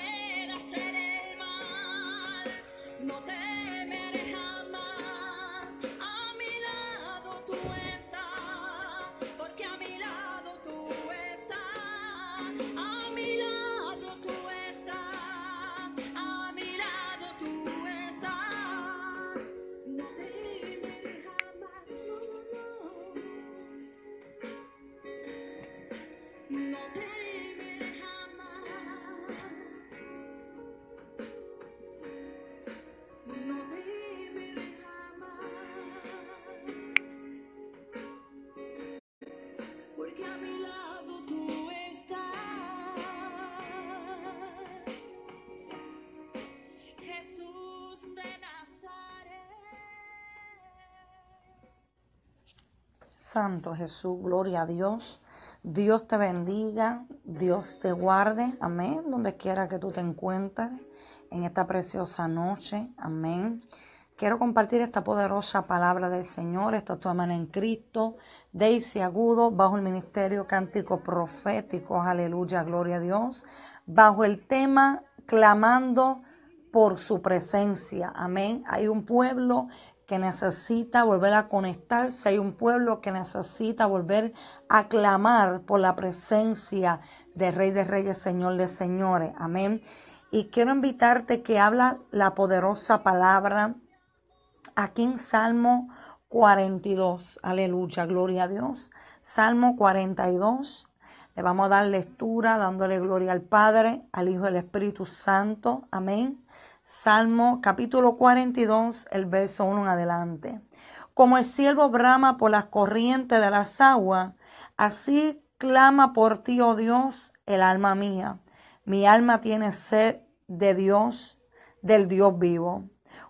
pueda hacer el mal, no temeré. Santo Jesús, gloria a Dios. Dios te bendiga, Dios te guarde, amén, donde quiera que tú te encuentres en esta preciosa noche, amén. Quiero compartir esta poderosa palabra del Señor, esta es tu hermana en Cristo, Daisy Agudo, bajo el ministerio Cántico Profético, aleluya, gloria a Dios, bajo el tema Clamando por su presencia, amén. Hay un pueblo que necesita volver a conectarse, hay un pueblo que necesita volver a clamar por la presencia de Rey de Reyes, Señor de Señores. Amén. Y quiero invitarte que habla la poderosa palabra aquí en Salmo 42. Aleluya, gloria a Dios. Salmo 42. Le vamos a dar lectura dándole gloria al Padre, al Hijo del Espíritu Santo. Amén. Salmo capítulo 42, el verso 1 en adelante. Como el siervo brama por las corrientes de las aguas, así clama por ti, oh Dios, el alma mía. Mi alma tiene sed de Dios, del Dios vivo.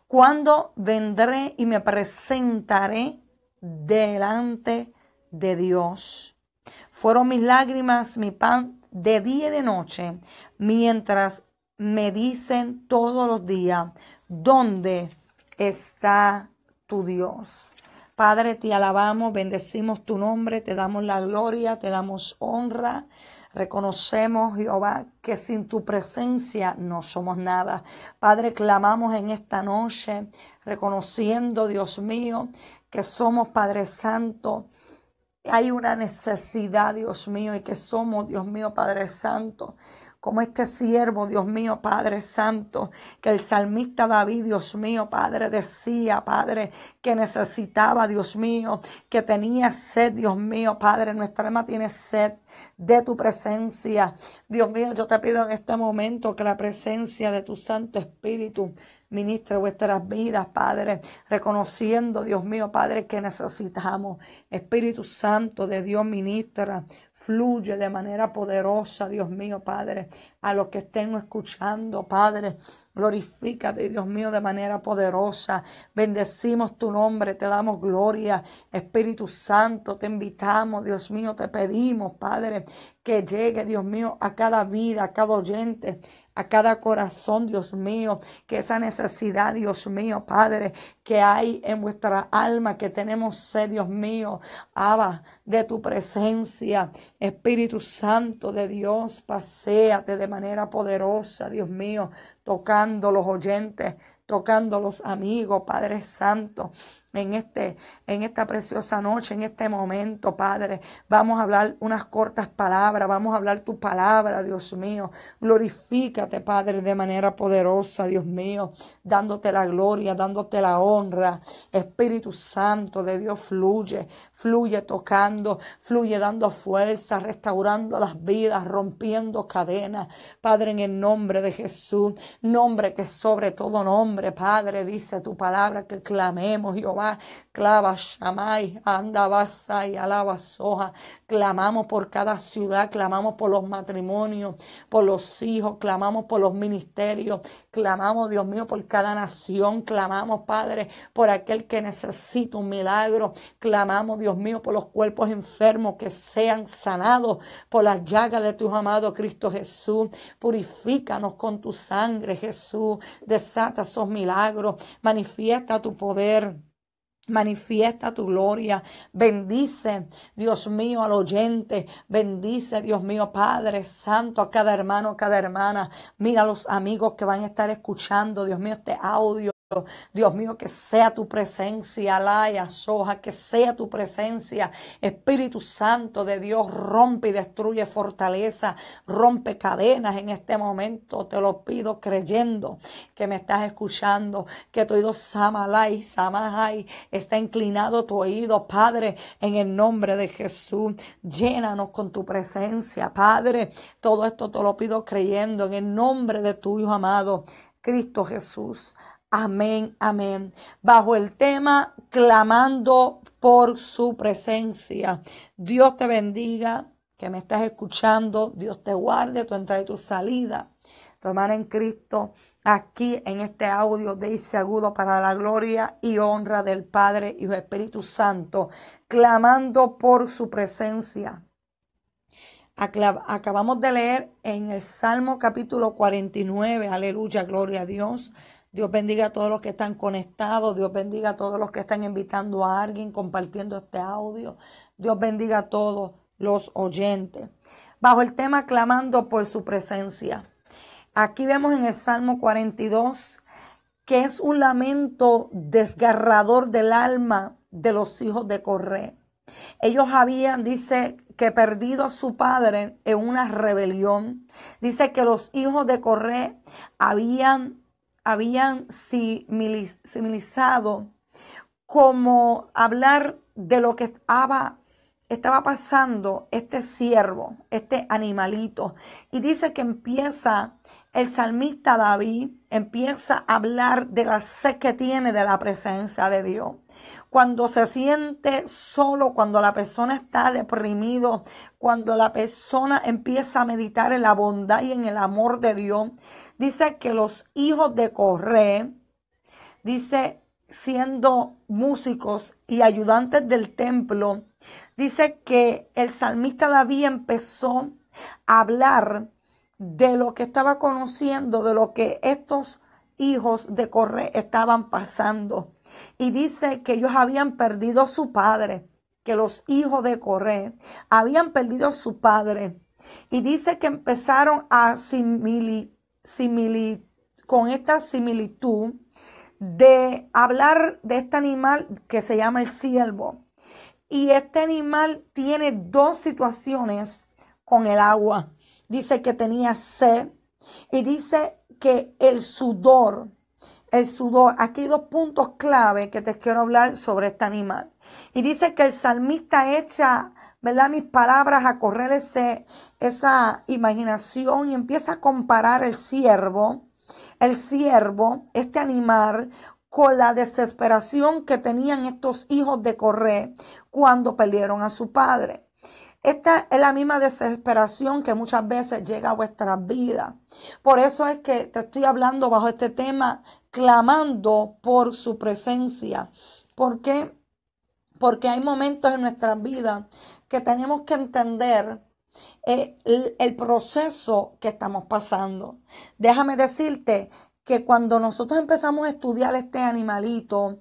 Cuando vendré y me presentaré delante de Dios? Fueron mis lágrimas, mi pan de día y de noche, mientras me dicen todos los días, ¿dónde está tu Dios? Padre, te alabamos, bendecimos tu nombre, te damos la gloria, te damos honra. Reconocemos, Jehová, que sin tu presencia no somos nada. Padre, clamamos en esta noche, reconociendo, Dios mío, que somos Padre Santo. Hay una necesidad, Dios mío, y que somos, Dios mío, Padre Santo como este siervo, Dios mío, Padre Santo, que el salmista David, Dios mío, Padre, decía, Padre, que necesitaba, Dios mío, que tenía sed, Dios mío, Padre, nuestra alma tiene sed de tu presencia. Dios mío, yo te pido en este momento que la presencia de tu Santo Espíritu Ministra vuestras vidas, Padre, reconociendo, Dios mío, Padre, que necesitamos. Espíritu Santo de Dios, ministra, fluye de manera poderosa, Dios mío, Padre, a los que estén escuchando, Padre. Glorifícate, Dios mío, de manera poderosa. Bendecimos tu nombre, te damos gloria. Espíritu Santo, te invitamos, Dios mío, te pedimos, Padre, que llegue, Dios mío, a cada vida, a cada oyente a cada corazón, Dios mío, que esa necesidad, Dios mío, Padre, que hay en vuestra alma, que tenemos sed, Dios mío, Abba, de tu presencia, Espíritu Santo de Dios, paséate de manera poderosa, Dios mío, tocando los oyentes, tocando los amigos, Padre Santo, en, este, en esta preciosa noche, en este momento, Padre. Vamos a hablar unas cortas palabras, vamos a hablar tu palabra, Dios mío. Glorifícate, Padre, de manera poderosa, Dios mío, dándote la gloria, dándote la honra. Espíritu Santo de Dios fluye, fluye tocando, fluye dando fuerza, restaurando las vidas, rompiendo cadenas. Padre, en el nombre de Jesús, nombre que sobre todo nombre, Padre, dice tu palabra que clamemos, Jehová clava Shamay, anda y alaba soja. Clamamos por cada ciudad, clamamos por los matrimonios, por los hijos, clamamos por los ministerios, clamamos, Dios mío, por cada nación, clamamos, Padre, por aquel que necesita un milagro, clamamos, Dios mío, por los cuerpos enfermos que sean sanados por las llagas de tu amado Cristo Jesús. Purifícanos con tu sangre, Jesús. Desata esos milagros, manifiesta tu poder. Manifiesta tu gloria, bendice, Dios mío, al oyente, bendice, Dios mío, Padre Santo, a cada hermano, a cada hermana. Mira los amigos que van a estar escuchando, Dios mío, este audio. Dios mío, que sea tu presencia, Alaya, Soja, que sea tu presencia. Espíritu Santo de Dios, rompe y destruye fortaleza, rompe cadenas en este momento. Te lo pido creyendo que me estás escuchando, que tu oído Samalai, Samajai está inclinado tu oído, Padre, en el nombre de Jesús. Llénanos con tu presencia, Padre. Todo esto te lo pido creyendo en el nombre de tu Hijo amado, Cristo Jesús. Amén, amén. Bajo el tema clamando por su presencia. Dios te bendiga, que me estás escuchando. Dios te guarde tu entrada y tu salida. Tu hermana en Cristo, aquí en este audio de Agudo para la gloria y honra del Padre y del Espíritu Santo, clamando por su presencia. Acabamos de leer en el Salmo capítulo 49, aleluya, gloria a Dios Dios bendiga a todos los que están conectados. Dios bendiga a todos los que están invitando a alguien, compartiendo este audio. Dios bendiga a todos los oyentes. Bajo el tema clamando por su presencia. Aquí vemos en el Salmo 42 que es un lamento desgarrador del alma de los hijos de Corré. Ellos habían, dice, que perdido a su padre en una rebelión. Dice que los hijos de Corré habían habían similizado como hablar de lo que estaba, pasando este siervo, este animalito. Y dice que empieza el salmista David, empieza a hablar de la sed que tiene de la presencia de Dios cuando se siente solo, cuando la persona está deprimido, cuando la persona empieza a meditar en la bondad y en el amor de Dios. Dice que los hijos de Corre, dice siendo músicos y ayudantes del templo, dice que el salmista David empezó a hablar de lo que estaba conociendo, de lo que estos hijos de Corre estaban pasando. Y dice que ellos habían perdido a su padre, que los hijos de Coré habían perdido su padre. Y dice que empezaron a simili, con esta similitud de hablar de este animal que se llama el ciervo. Y este animal tiene dos situaciones con el agua. Dice que tenía sed y dice que el sudor, el sudor, aquí hay dos puntos clave que te quiero hablar sobre este animal. Y dice que el salmista echa, ¿verdad? Mis palabras a correr ese, esa imaginación y empieza a comparar el siervo, el siervo, este animal, con la desesperación que tenían estos hijos de correr cuando perdieron a su padre. Esta es la misma desesperación que muchas veces llega a vuestras vidas. Por eso es que te estoy hablando bajo este tema, clamando por su presencia. ¿Por qué? Porque hay momentos en nuestras vidas que tenemos que entender eh, el proceso que estamos pasando. Déjame decirte que cuando nosotros empezamos a estudiar este animalito,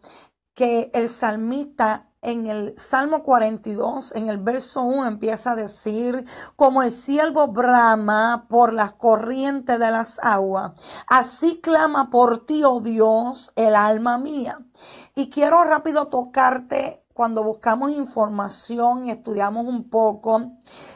que el salmista en el Salmo 42, en el verso 1, empieza a decir, como el siervo brama por las corrientes de las aguas, así clama por ti, oh Dios, el alma mía. Y quiero rápido tocarte cuando buscamos información y estudiamos un poco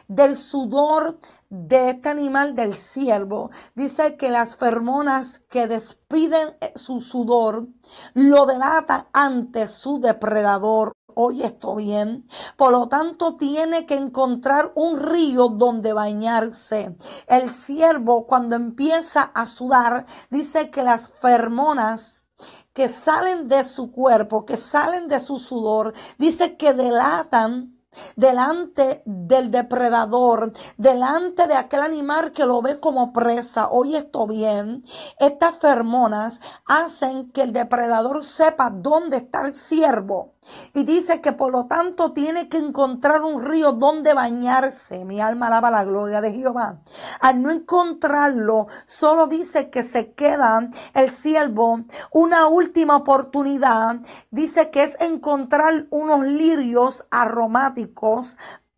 del sudor de este animal del siervo, dice que las fermonas que despiden eh, su sudor lo delatan ante su depredador. Oye, esto bien. Por lo tanto, tiene que encontrar un río donde bañarse. El siervo, cuando empieza a sudar, dice que las fermonas que salen de su cuerpo, que salen de su sudor, dice que delatan delante del depredador, delante de aquel animal que lo ve como presa. Oye esto bien, estas fermonas hacen que el depredador sepa dónde está el ciervo. Y dice que por lo tanto tiene que encontrar un río donde bañarse. Mi alma alaba la gloria de Jehová. Al no encontrarlo, solo dice que se queda el siervo una última oportunidad. Dice que es encontrar unos lirios aromáticos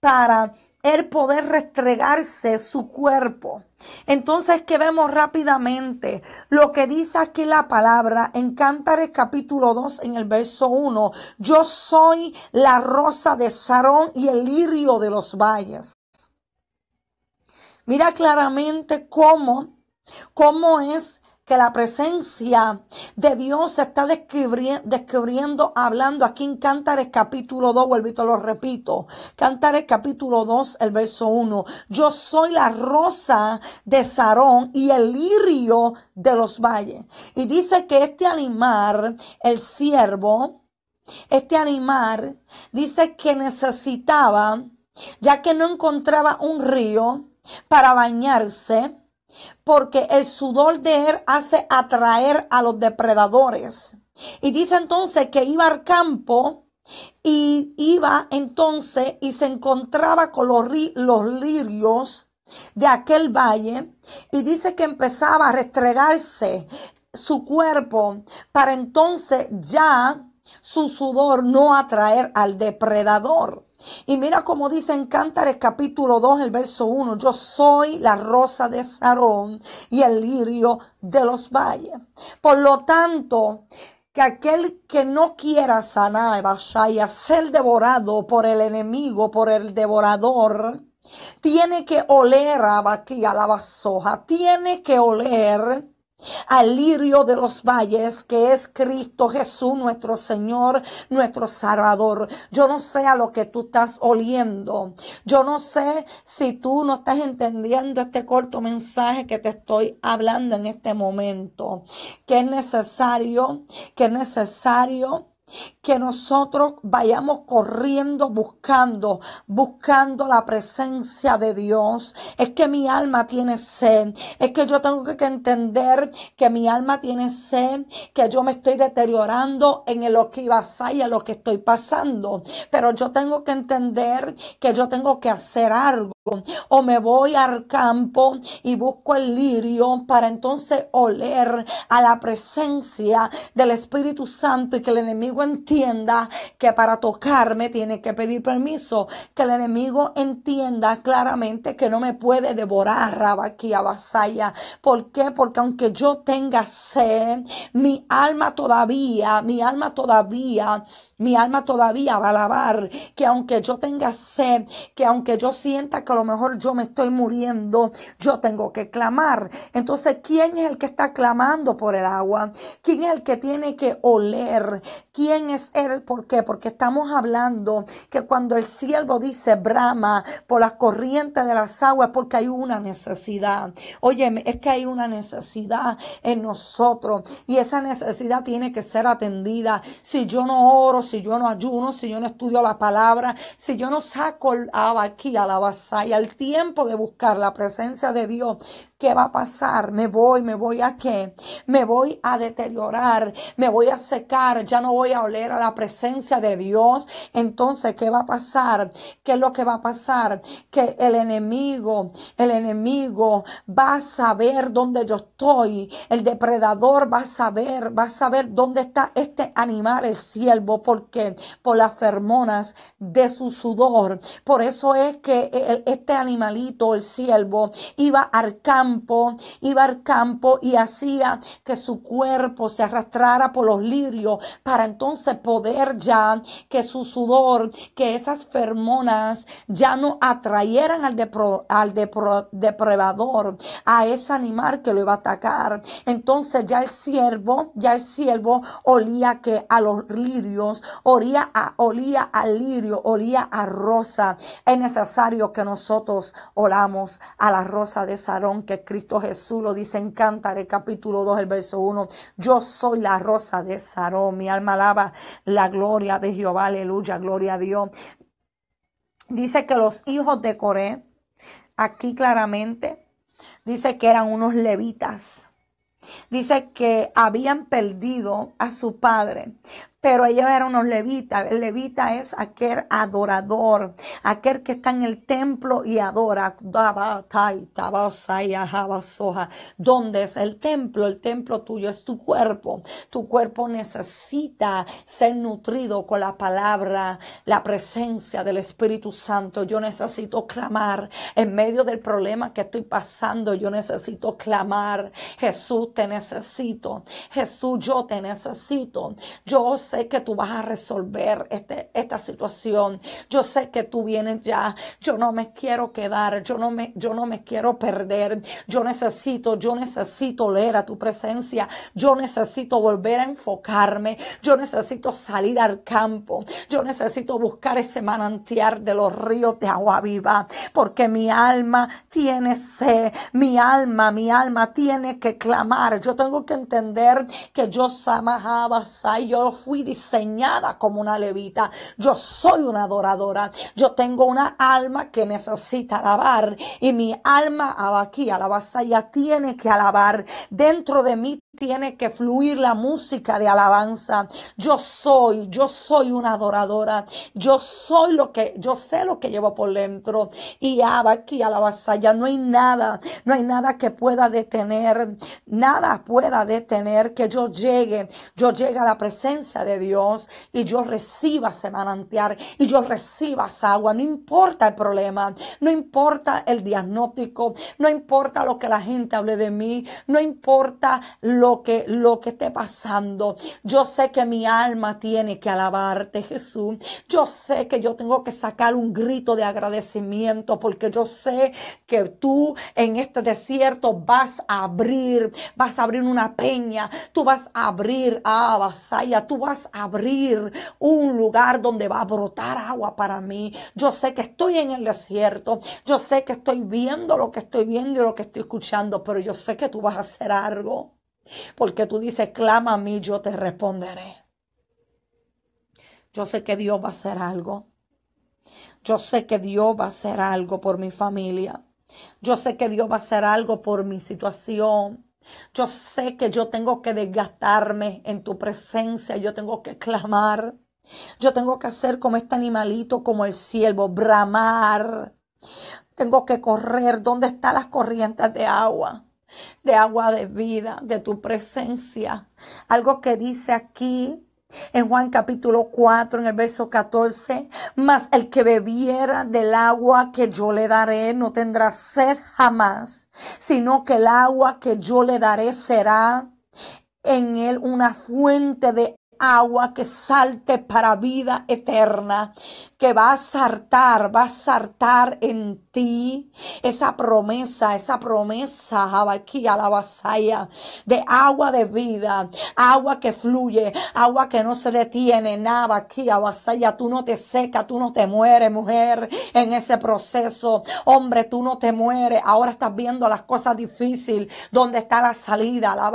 para el poder restregarse su cuerpo. Entonces, que vemos rápidamente lo que dice aquí la palabra en Cántares capítulo 2 en el verso 1. Yo soy la rosa de Sarón y el lirio de los valles. Mira claramente cómo, cómo es la presencia de Dios se está describiendo, hablando aquí en Cántares capítulo 2, vuelvo y te lo repito, Cántares capítulo 2, el verso 1, yo soy la rosa de Sarón y el lirio de los valles. Y dice que este animal, el siervo, este animal, dice que necesitaba, ya que no encontraba un río para bañarse, porque el sudor de él hace atraer a los depredadores. Y dice entonces que iba al campo y iba entonces y se encontraba con los, los lirios de aquel valle y dice que empezaba a restregarse su cuerpo para entonces ya su sudor no atraer al depredador. Y mira como dice en Cántares capítulo 2, el verso 1, yo soy la rosa de Sarón y el lirio de los valles. Por lo tanto, que aquel que no quiera sanar vaya a ser devorado por el enemigo, por el devorador, tiene que oler a la soja, tiene que oler al lirio de los valles, que es Cristo Jesús, nuestro Señor, nuestro Salvador. Yo no sé a lo que tú estás oliendo. Yo no sé si tú no estás entendiendo este corto mensaje que te estoy hablando en este momento. Que es necesario, que es necesario que nosotros vayamos corriendo buscando, buscando la presencia de Dios. Es que mi alma tiene sed, es que yo tengo que entender que mi alma tiene sed, que yo me estoy deteriorando en lo que iba a ser en lo que estoy pasando, pero yo tengo que entender que yo tengo que hacer algo. O me voy al campo y busco el lirio para entonces oler a la presencia del Espíritu Santo y que el enemigo entienda que para tocarme tiene que pedir permiso, que el enemigo entienda claramente que no me puede devorar, Rabaquía Basaya. ¿Por qué? Porque aunque yo tenga sed, mi alma todavía, mi alma todavía, mi alma todavía va a lavar, que aunque yo tenga sed, que aunque yo sienta que a lo mejor yo me estoy muriendo, yo tengo que clamar. Entonces, ¿quién es el que está clamando por el agua? ¿Quién es el que tiene que oler? ¿Quién es Él, ¿por qué? Porque estamos hablando que cuando el siervo dice brama por las corrientes de las aguas, porque hay una necesidad. Óyeme, es que hay una necesidad en nosotros y esa necesidad tiene que ser atendida. Si yo no oro, si yo no ayuno, si yo no estudio la palabra, si yo no saco aquí a la y al tiempo de buscar la presencia de Dios, ¿qué va a pasar? Me voy, me voy a qué? Me voy a deteriorar, me voy a secar, ya no voy a oler a la presencia de Dios, entonces, ¿qué va a pasar? ¿Qué es lo que va a pasar? Que el enemigo, el enemigo va a saber dónde yo estoy, el depredador va a saber, va a saber dónde está este animal, el siervo, porque por las fermonas de su sudor. Por eso es que este animalito, el siervo, iba al campo, iba al campo y hacía que su cuerpo se arrastrara por los lirios para entonces poder ya que su sudor, que esas fermonas ya no atrayeran al, depro, al depredador, a ese animal que lo iba a atacar. Entonces ya el siervo, ya el siervo olía que a los lirios, olía a, olía lirio, olía a rosa. Es necesario que nosotros olamos a la rosa de Sarón, que Cristo Jesús lo dice en Cántare capítulo 2, el verso 1. Yo soy la rosa de Sarón, mi alma la la gloria de Jehová, aleluya, gloria a Dios. Dice que los hijos de Coré, aquí claramente, dice que eran unos levitas. Dice que habían perdido a su padre, pero ellos eran unos levitas. El levita es aquel adorador, aquel que está en el templo y adora. ¿Dónde es el templo? El templo tuyo es tu cuerpo. Tu cuerpo necesita ser nutrido con la palabra, la presencia del Espíritu Santo. Yo necesito clamar en medio del problema que estoy pasando. Yo necesito clamar. Jesús, te necesito. Jesús, yo te necesito. Yo sé que tú vas a resolver este, esta situación. Yo sé que tú vienes ya. Yo no me quiero quedar. Yo no me, yo no me quiero perder. Yo necesito, yo necesito leer a tu presencia. Yo necesito volver a enfocarme. Yo necesito salir al campo. Yo necesito buscar ese manantial de los ríos de agua viva. Porque mi alma tiene sed. Mi alma, mi alma tiene que clamar. Yo tengo que entender que yo Samahabasai. yo fui diseñada como una levita. Yo soy una adoradora. Yo tengo una alma que necesita alabar. Y mi alma ah, aquí, la ya tiene que alabar. Dentro de mí tiene que fluir la música de alabanza. Yo soy, yo soy una adoradora. Yo soy lo que, yo sé lo que llevo por dentro. Y ah, aquí, la ya no hay nada, no hay nada que pueda detener, nada pueda detener que yo llegue, yo llegue a la presencia de Dios y yo reciba semanantear, y yo reciba agua. No importa el problema, no importa el diagnóstico, no importa lo que la gente hable de mí, no importa lo que, lo que esté pasando. Yo sé que mi alma tiene que alabarte, Jesús. Yo sé que yo tengo que sacar un grito de agradecimiento porque yo sé que tú en este desierto vas a abrir, vas a abrir una peña, tú vas a abrir, ah, vasaya, tú vas abrir un lugar donde va a brotar agua para mí. Yo sé que estoy en el desierto, yo sé que estoy viendo lo que estoy viendo y lo que estoy escuchando, pero yo sé que tú vas a hacer algo. Porque tú dices, clama a mí, yo te responderé. Yo sé que Dios va a hacer algo. Yo sé que Dios va a hacer algo por mi familia. Yo sé que Dios va a hacer algo por mi situación. Yo sé que yo tengo que desgastarme en tu presencia, yo tengo que clamar, yo tengo que hacer como este animalito, como el ciervo, bramar. Tengo que correr, ¿dónde están las corrientes de agua? De agua de vida, de tu presencia. Algo que dice aquí en Juan capítulo 4, en el verso 14, mas el que bebiera del agua que yo le daré no tendrá sed jamás, sino que el agua que yo le daré será en él una fuente de agua que salte para vida eterna, que va a saltar, va a saltar en ti esa promesa, esa promesa, aquí a la vasalla, de agua de vida, agua que fluye, agua que no se detiene, nada aquí a tú no te secas, tú no te mueres, mujer, en ese proceso, hombre, tú no te mueres, ahora estás viendo las cosas difíciles, dónde está la salida, la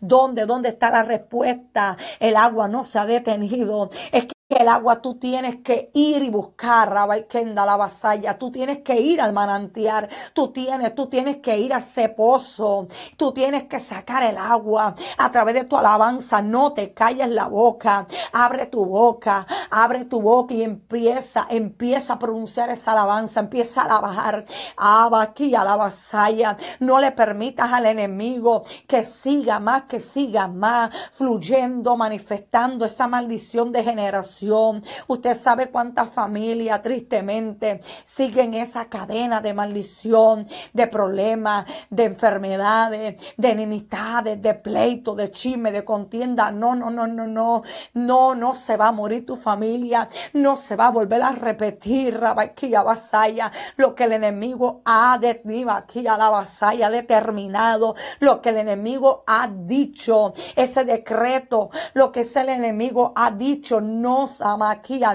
dónde, dónde está la respuesta, el agua no se ha detenido que el agua tú tienes que ir y buscar, Rabaikenda, la vasalla, tú tienes que ir al manantial, tú tienes, tú tienes que ir a ese pozo, tú tienes que sacar el agua a través de tu alabanza, no te calles la boca, abre tu boca, abre tu boca y empieza, empieza a pronunciar esa alabanza, empieza a alabar, aquí a la vasalla, no le permitas al enemigo que siga más, que siga más, fluyendo, manifestando esa maldición de generación Usted sabe cuántas familias tristemente siguen esa cadena de maldición, de problemas, de enfermedades, de enemistades, de pleito, de chisme, de contienda. No, no, no, no, no, no, no se va a morir tu familia, no se va a volver a repetir, Rabaquilla lo que el enemigo ha aquí a la vasalla determinado, lo que el enemigo ha dicho, ese decreto, lo que es el enemigo ha dicho, no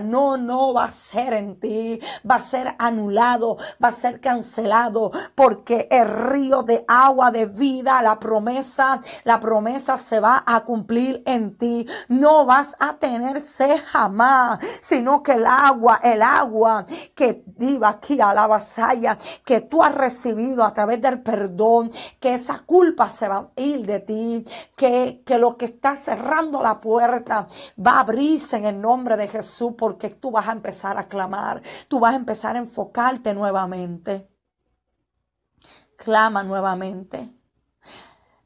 no, no va a ser en ti, va a ser anulado, va a ser cancelado, porque el río de agua de vida, la promesa, la promesa se va a cumplir en ti. No vas a tener jamás, sino que el agua, el agua que viva aquí a la vasalla, que tú has recibido a través del perdón, que esa culpa se va a ir de ti, que, que lo que está cerrando la puerta va a abrirse en el nombre de Jesús porque tú vas a empezar a clamar, tú vas a empezar a enfocarte nuevamente. Clama nuevamente.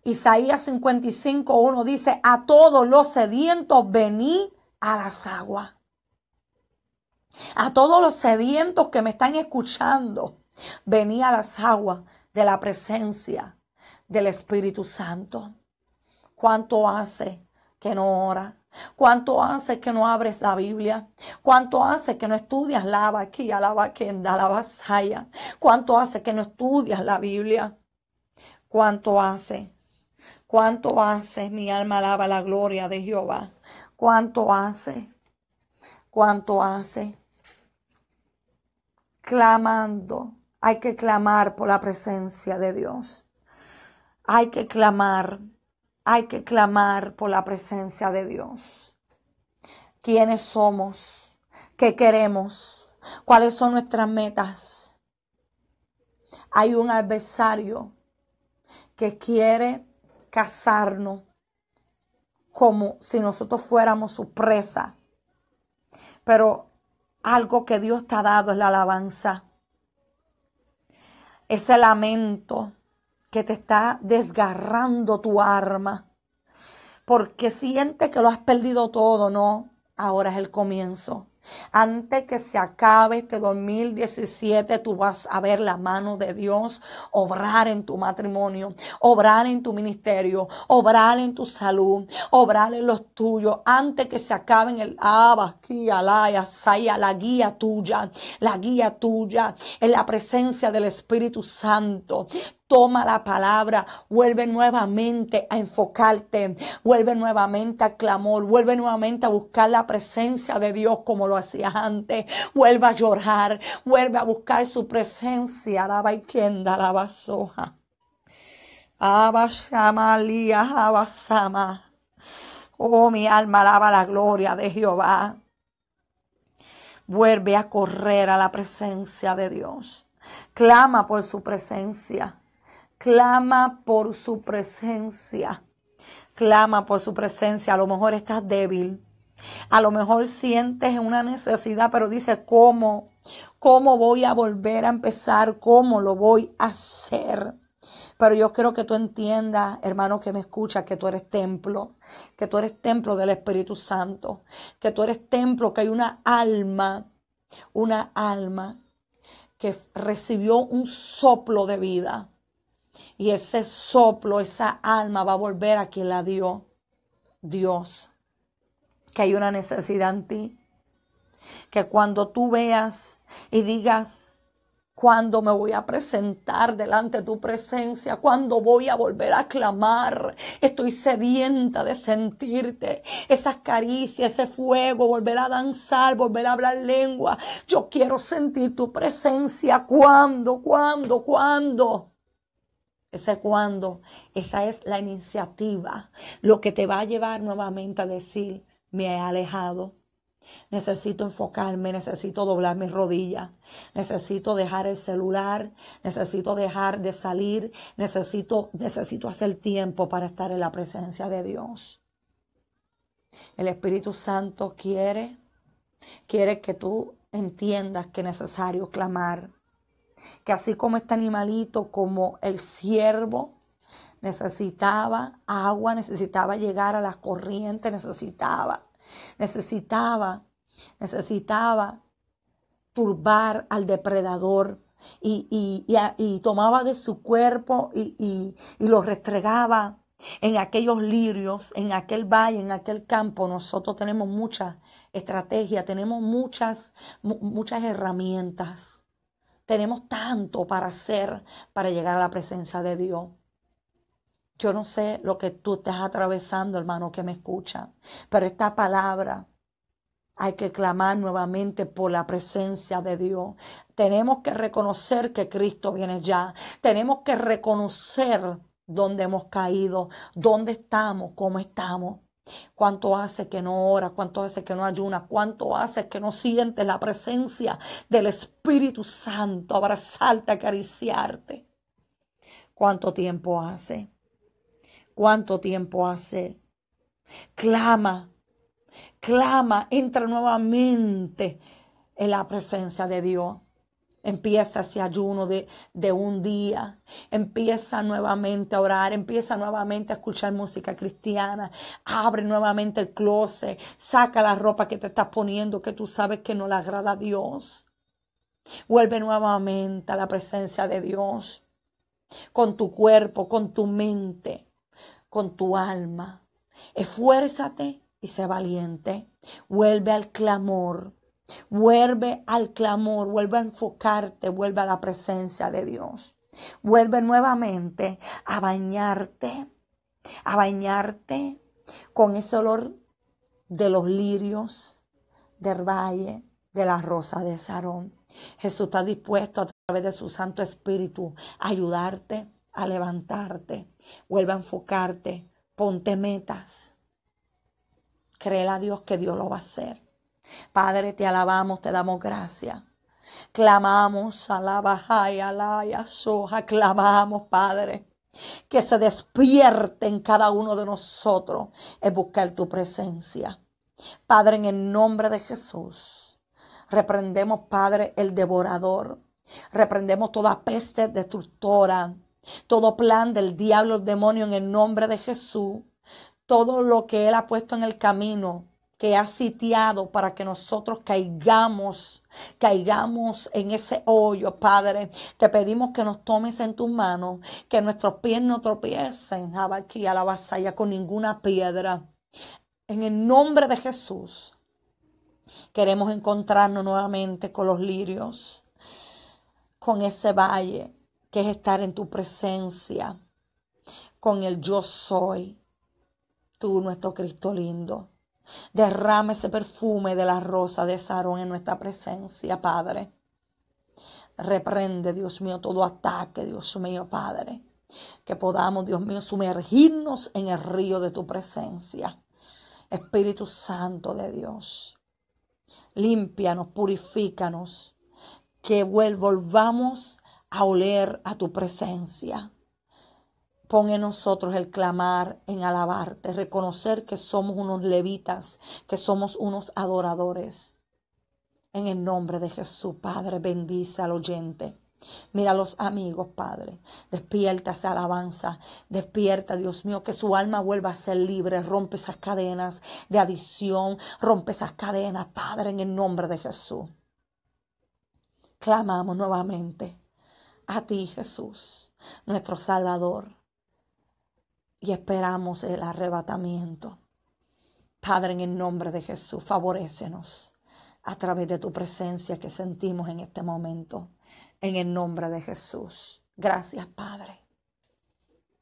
Isaías 55, 1 dice, a todos los sedientos vení a las aguas. A todos los sedientos que me están escuchando, vení a las aguas de la presencia del Espíritu Santo. ¿Cuánto hace que no ora? ¿Cuánto hace que no abres la Biblia? ¿Cuánto hace que no estudias la aquí, la vaquenda, la ¿Cuánto hace que no estudias la Biblia? ¿Cuánto hace? ¿Cuánto hace? Mi alma alaba la gloria de Jehová. ¿Cuánto hace? ¿Cuánto hace? Clamando. Hay que clamar por la presencia de Dios. Hay que clamar hay que clamar por la presencia de Dios. ¿Quiénes somos? ¿Qué queremos? ¿Cuáles son nuestras metas? Hay un adversario que quiere casarnos como si nosotros fuéramos su presa. Pero algo que Dios te ha dado es la alabanza, ese lamento, que te está desgarrando tu arma, porque siente que lo has perdido todo, no, ahora es el comienzo. Antes que se acabe este 2017, tú vas a ver la mano de Dios obrar en tu matrimonio, obrar en tu ministerio, obrar en tu salud, obrar en los tuyos. Antes que se en el abasquía, alaya, la guía tuya, la guía tuya, en la presencia del Espíritu Santo. Toma la palabra, vuelve nuevamente a enfocarte, vuelve nuevamente a clamor, vuelve nuevamente a buscar la presencia de Dios como lo hacías antes, vuelve a llorar, vuelve a buscar su presencia, la baiquenda, la basoja. Oh, mi alma alaba la gloria de Jehová. Vuelve a correr a la presencia de Dios. Clama por su presencia. Clama por su presencia. Clama por su presencia. A lo mejor estás débil. A lo mejor sientes una necesidad, pero dices, ¿cómo? ¿Cómo voy a volver a empezar? ¿Cómo lo voy a hacer? Pero yo quiero que tú entiendas, hermano que me escucha, que tú eres templo, que tú eres templo del Espíritu Santo, que tú eres templo, que hay una alma, una alma que recibió un soplo de vida, y ese soplo, esa alma va a volver a quien la dio, Dios. Que hay una necesidad en ti. Que cuando tú veas y digas, cuando me voy a presentar delante de tu presencia, cuando voy a volver a clamar. Estoy sedienta de sentirte, esas caricias, ese fuego, volver a danzar, volver a hablar lengua. Yo quiero sentir tu presencia. ¿Cuándo? ¿Cuándo? ¿Cuándo? Ese cuando esa es la iniciativa, lo que te va a llevar nuevamente a decir, me he alejado, necesito enfocarme, necesito doblar mis rodillas, necesito dejar el celular, necesito dejar de salir, necesito, necesito hacer tiempo para estar en la presencia de Dios. El Espíritu Santo quiere, quiere que tú entiendas que es necesario clamar que así como este animalito, como el ciervo, necesitaba agua, necesitaba llegar a las corrientes, necesitaba, necesitaba, necesitaba turbar al depredador. Y, y tomaba de su cuerpo y lo restregaba en aquellos lirios, en aquel valle, en aquel campo, nosotros tenemos mucha estrategia, tenemos muchas, muchas herramientas tenemos tanto para hacer para llegar a la presencia de Dios. Yo no sé lo que tú estás atravesando, hermano, que me escucha, pero esta palabra hay que clamar nuevamente por la presencia de Dios. Tenemos que reconocer que Cristo viene ya. Tenemos que reconocer dónde hemos caído, dónde estamos, cómo estamos. ¿Cuánto hace que no ora? ¿Cuánto hace que no ayuna? ¿Cuánto hace que no sientes la presencia del Espíritu Santo abrazarte, acariciarte? ¿Cuánto tiempo hace? ¿Cuánto tiempo hace? Clama, clama, entra nuevamente en la presencia de Dios. Empieza ese ayuno de, un día. Empieza nuevamente a orar. Empieza nuevamente a escuchar música cristiana. Abre nuevamente el closet. Saca la ropa que te estás poniendo que tú sabes que no le agrada a Dios. Vuelve nuevamente a la presencia de Dios. Con tu cuerpo, con tu mente, con tu alma. Esfuérzate y sé valiente. Vuelve al clamor Vuelve al clamor, vuelve a enfocarte, vuelve a la presencia de Dios. Vuelve nuevamente a bañarte, a bañarte con ese olor de los lirios del valle, de la rosa de Sarón. Jesús está dispuesto a través de su Santo Espíritu a ayudarte a levantarte. Vuelve a enfocarte, ponte metas. Créela a Dios que Dios lo va a hacer. Padre, te alabamos, te damos gracias. Clamamos, ay, alaya, soja, clamamos, Padre. Que se despierte en cada uno de nosotros en buscar tu presencia. Padre, en el nombre de Jesús, reprendemos, Padre, el devorador. Reprendemos toda peste destructora, todo plan del diablo, el demonio, en el nombre de Jesús. Todo lo que Él ha puesto en el camino que ha sitiado para que nosotros caigamos, caigamos en ese hoyo, Padre. Te pedimos que nos tomes en tus manos, que nuestros pies no tropiecen, aquí a la vasalla con ninguna piedra. En el nombre de Jesús, queremos encontrarnos nuevamente con los lirios, con ese valle que es estar en tu presencia, con el yo soy, tú nuestro Cristo lindo derrame ese perfume de la rosa de Sarón en nuestra presencia, Padre. Reprende, Dios mío, todo ataque, Dios mío, Padre. Que podamos, Dios mío, sumergirnos en el río de tu presencia. Espíritu Santo de Dios. limpianos, purifícanos. Que volvamos a oler a tu presencia. Pon en nosotros el clamar en alabarte, reconocer que somos unos levitas, que somos unos adoradores. En el nombre de Jesús, Padre, bendice al oyente. Mira a los amigos, Padre. Despierta esa alabanza. Despierta, Dios mío, que su alma vuelva a ser libre. Rompe esas cadenas de adicción. Rompe esas cadenas, Padre, en el nombre de Jesús. Clamamos nuevamente a ti, Jesús, nuestro Salvador y esperamos el arrebatamiento. Padre, en el nombre de Jesús, favorecenos a través de tu presencia que sentimos en este momento. En el nombre de Jesús. Gracias, Padre.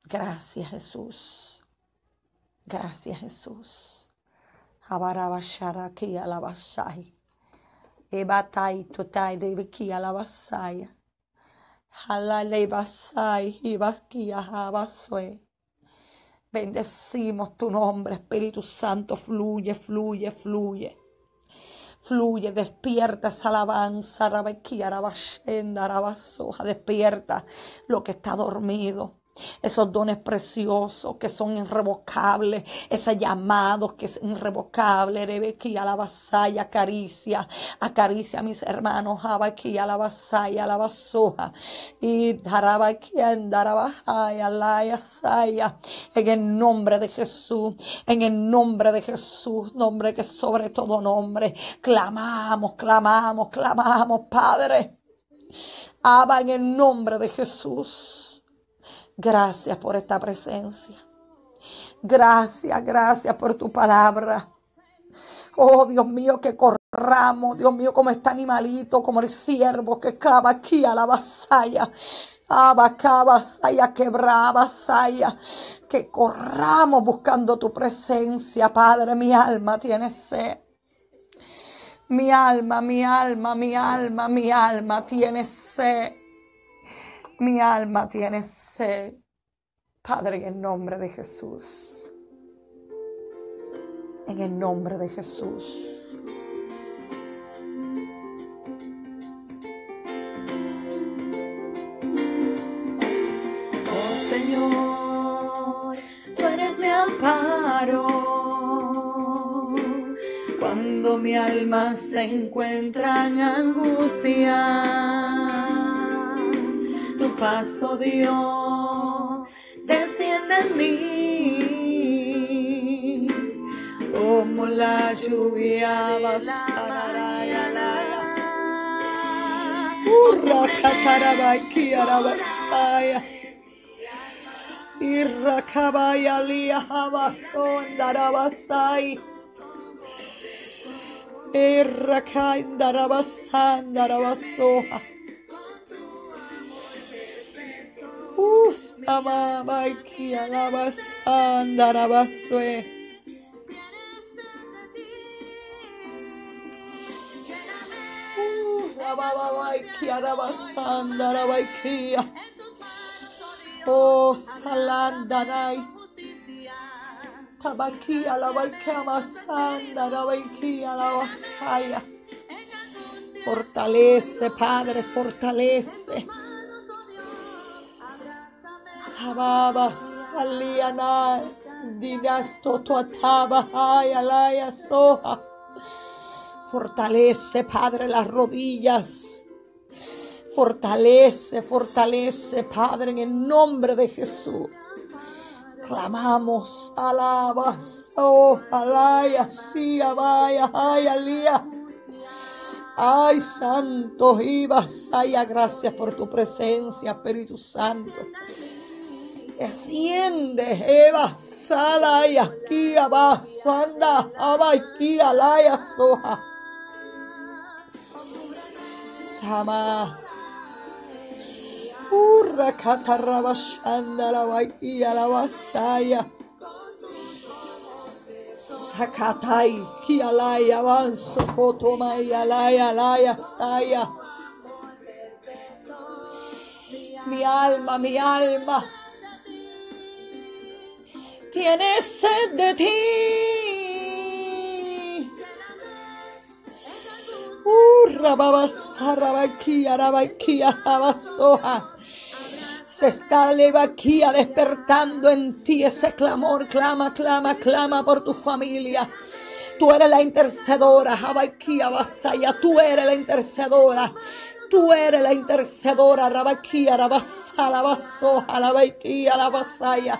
Gracias, Jesús. Gracias, Jesús. Bendecimos tu nombre, Espíritu Santo, fluye, fluye, fluye. Fluye, despierta esa alabanza, rabequía, rabashenda, despierta lo que está dormido esos dones preciosos que son irrevocables, ese llamado que es irrevocable, Rebequía la vasalla, acaricia, acaricia a mis hermanos, Abaquía la vasalla, la y Darabaquía, Darabajaya, la en el nombre de Jesús, en el nombre de Jesús, nombre que sobre todo nombre, clamamos, clamamos, clamamos, Padre, aba en el nombre de Jesús. Gracias por esta presencia. Gracias, gracias por tu palabra. Oh Dios mío, que corramos, Dios mío, como este animalito, como el ciervo que cava aquí a la vasalla. Ah, quebrada vasalla, que corramos buscando tu presencia, Padre. Mi alma tiene sed. Mi alma, mi alma, mi alma, mi alma tiene sed. Mi alma tiene sed. Padre, en el nombre de Jesús. En el nombre de Jesús. Oh, Señor, tú eres mi amparo. Cuando mi alma se encuentra en angustia tu paso, Dios, desciende en mí. Como la lluvia la uh, y alara. Urra arabasaya. Irra vaya lia habasón andarabasai. Irraca caindarabasan darabasoja. Us la alabasandarabasue. Amabaiki alabasandarabaikia. Uh, oh, salandarai. Tabaki alabaiki la alabasaya. Fortalece, Padre, fortalece. Sababa Saliana ay, Alaya Soja. Fortalece, Padre, las rodillas. Fortalece, fortalece, Padre, en el nombre de Jesús. Clamamos, alabas, oh, alaya, sí, abaya, ay, alía. Ay, Santo, ibas, ay, gracias por tu presencia, Espíritu Santo. Desciende, Eva, sala y aquí abajo, anda, aquí, alaya soja. Sama. Urra catarrabashanda la y la vasaya. Sakatai, kialai, avanzo, kotomai, alaya alaya saya. Mi alma, mi alma tiene sed de ti. Uh, Se está levaquía despertando en ti ese clamor. Clama, clama, clama por tu familia. Tú eres la intercedora, Jabaquía Basaya. Tú eres la intercedora. Tú eres la intercedora, Rabaquía, Rabasala, Basoja, Rabaquía, Rabasaya.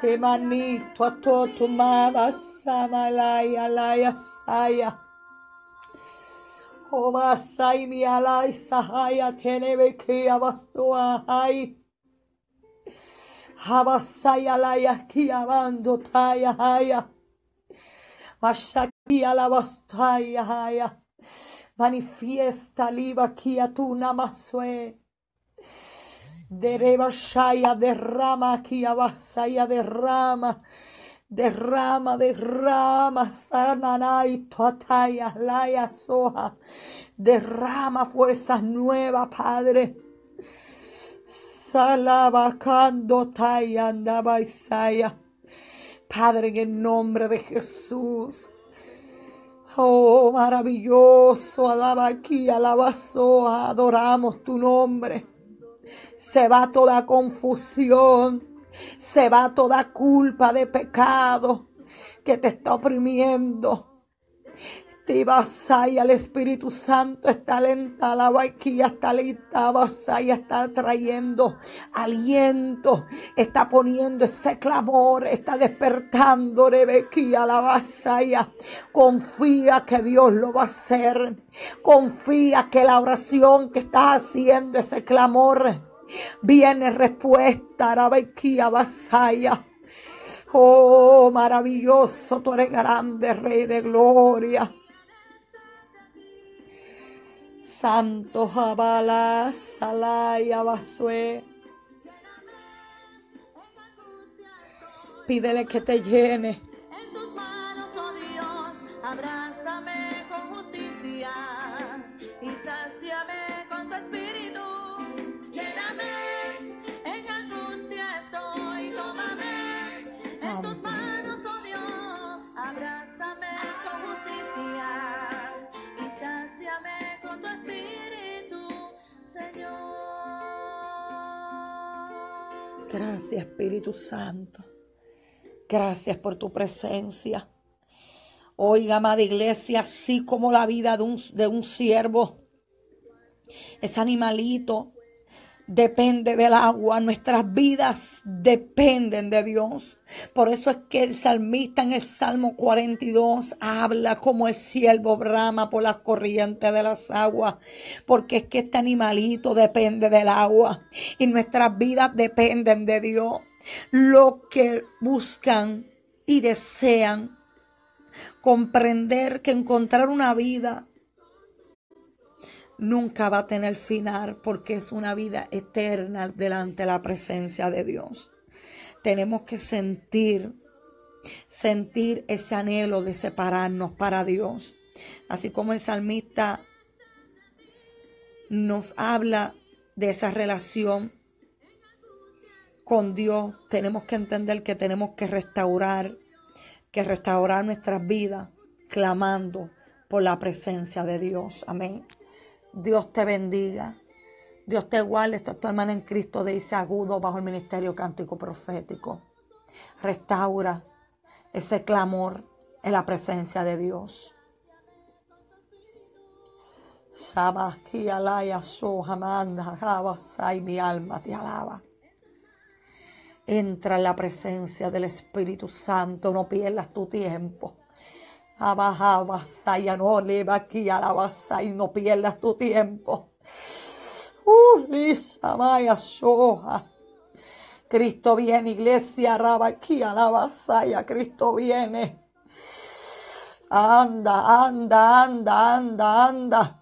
temani tuato tumaba samalaya saya Oma sai mi alai sahaya tenebe ki abastua hai Habasai alaya que abando taya haya Mashaki alabastaya haya Manifiesta liba ki atuna masue Derebashaya, derrama aquí, abasaya, derrama. Derrama, derrama, sananay, toataya, laya, soja. Derrama fuerzas nuevas, Padre. Salabacando, taya, andaba, isaya. Padre, en el nombre de Jesús. Oh, maravilloso, alaba aquí, alaba adoramos tu nombre. Se va toda confusión. Se va toda culpa de pecado que te está oprimiendo vasaya el Espíritu Santo está lenta, la vaquilla está lista, vasaya está trayendo aliento, está poniendo ese clamor, está despertando Rebequía, la Basaya. Confía que Dios lo va a hacer, confía que la oración que está haciendo, ese clamor, viene respuesta, Rebequía, Basaya. Oh, maravilloso, tú eres grande, Rey de Gloria. Santo Jabala alayabasue Basue. Pídele que te llene. En tus manos, oh Dios, abrázame con justicia y saciame con tu espíritu. Lléname, en angustia estoy, tómame. En tus manos Gracias Espíritu Santo. Gracias por tu presencia. Oiga, amada iglesia, así como la vida de un, de un siervo, ese animalito depende del agua, nuestras vidas dependen de Dios. Por eso es que el salmista en el Salmo 42 habla como el siervo brama por las corrientes de las aguas, porque es que este animalito depende del agua y nuestras vidas dependen de Dios. Lo que buscan y desean comprender que encontrar una vida nunca va a tener final porque es una vida eterna delante de la presencia de Dios. Tenemos que sentir, sentir ese anhelo de separarnos para Dios. Así como el salmista nos habla de esa relación con Dios, tenemos que entender que tenemos que restaurar, que restaurar nuestras vidas clamando por la presencia de Dios. Amén. Dios te bendiga. Dios te guarde. Esto es tu hermana en Cristo de Agudo bajo el ministerio cántico profético. Restaura ese clamor en la presencia de Dios. mi alma te alaba. Entra en la presencia del Espíritu Santo, no pierdas tu tiempo ya no leva aquí la y no pierdas tu tiempo. Uh, lisa maya soja. Cristo viene, iglesia, raba aquí a Cristo viene. Anda, anda, anda, anda, anda.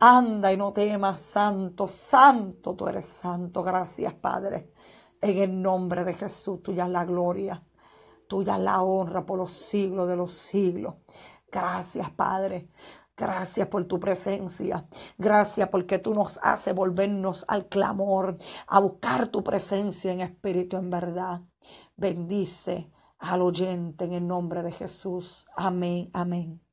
Anda y no temas, santo, santo, tú eres santo. Gracias, Padre. En el nombre de Jesús, tuya es la gloria. Tuya la honra por los siglos de los siglos. Gracias, Padre. Gracias por tu presencia. Gracias porque tú nos haces volvernos al clamor, a buscar tu presencia en espíritu, en verdad. Bendice al oyente en el nombre de Jesús. Amén, amén.